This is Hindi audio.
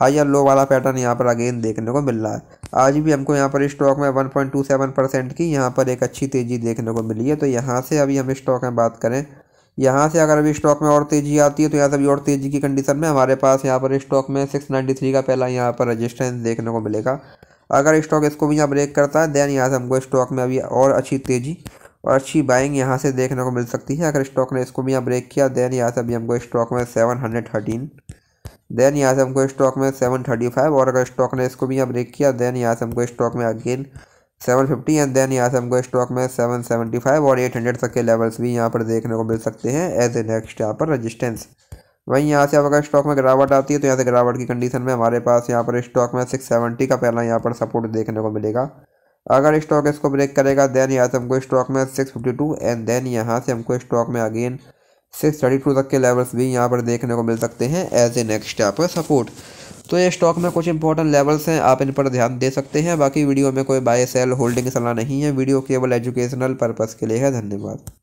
हाई या लो वाला पैटर्न यहाँ पर अगेन देखने को मिल रहा है आज भी हमको यहाँ पर स्टॉक में 1.27 परसेंट की यहाँ पर एक अच्छी तेज़ी देखने को मिली है तो यहाँ से अभी हम स्टॉक में बात करें यहाँ से अगर अभी स्टॉक में और तेज़ी आती है तो यहाँ से अभी और तेज़ी की कंडीशन में हमारे पास यहाँ पर स्टॉक में थ्री का पहला यहाँ पर रजिस्टेंस देखने को मिलेगा अगर स्टॉक इसको भी यहाँ ब्रेक करता है देन यहाँ से हमको स्टॉक में अभी और अच्छी तेज़ी और अच्छी बाइंग यहाँ से देखने को मिल सकती है अगर स्टॉक ने इसको भी यहाँ ब्रेक किया देन यहाँ से अभी हमको स्टॉक में सेवन हंड्रेड थर्टीन देन यहाँ से हमको स्टॉक में सेवन थर्टी फाइव और अगर स्टॉक ने इसको भी यहाँ ब्रेक किया देन यहाँ से हमको स्टॉक में again seven fifty and then यहाँ से हमको स्टॉक में सेवन सेवेंटी फाइव और एट हंड्रेड तक के लेवल्स भी यहाँ पर देखने को मिल सकते हैं एज ए नेक्स्ट यहाँ पर रजिस्टेंस वहीं यहाँ से अब अगर स्टॉक में गिरावट आती है तो यहाँ से गिरावट की कंडीशन में हमारे पास यहाँ पर स्टॉक में सिक्स सेवेंटी का पहला यहाँ पर सपोर्ट देखने को मिलेगा अगर स्टॉक इसको ब्रेक करेगा देन यहाँ से हमको स्टॉक में six fifty two and then यहाँ से हमको स्टॉक में अगेन सिक्स थर्टी टू तक के लेवल्स भी यहाँ पर देखने को मिल सकते हैं एज ए नेक्स्ट आप सपोर्ट तो ये स्टॉक में कुछ इंपॉर्टेंट लेवल्स हैं आप इन पर ध्यान दे सकते हैं बाकी वीडियो में कोई बाय सेल होल्डिंग सलाह नहीं है वीडियो केवल एजुकेशनल पर्पज़ के लिए है धन्यवाद